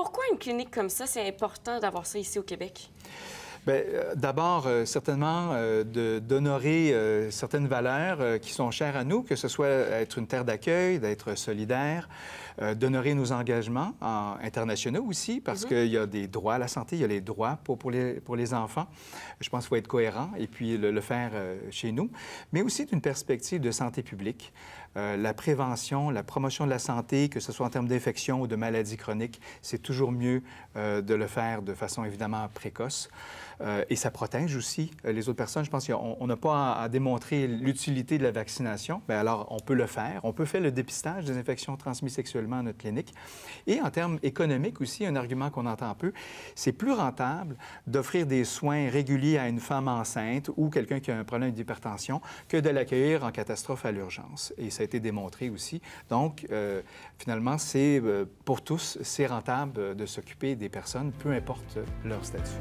Pourquoi une clinique comme ça, c'est important d'avoir ça ici au Québec? Ben, euh, d'abord, euh, certainement, euh, d'honorer certaines valeurs qui sont chères à nous, que ce soit être une terre d'accueil, d'être solidaire, d'honorer nos engagements internationaux aussi, parce mhm. qu'il y a des droits à la santé, il y a les droits pour, pour, les, pour les enfants. Je pense qu'il faut être cohérent et puis le, faire chez nous, mais aussi d'une perspective de santé publique. la prévention, la promotion de la santé, que ce soit en termes d'infection ou de maladies chroniques, c'est toujours mieux de le faire de façon évidemment précoce. Euh, et ça protège aussi euh, les autres personnes. Je pense qu'on n'a pas à, démontrer l'utilité de la vaccination. Bien, alors, on peut le faire. On peut faire le dépistage des infections transmises sexuellement à notre clinique. Et en termes économiques aussi, un argument qu'on entend peu, c'est plus rentable d'offrir des soins réguliers à une femme enceinte ou quelqu'un qui a un problème d'hypertension que de l'accueillir en catastrophe à l'urgence. Et ça a été démontré aussi. Donc, euh, finalement, c'est pour tous, c'est rentable de s'occuper des personnes, peu importe leur statut.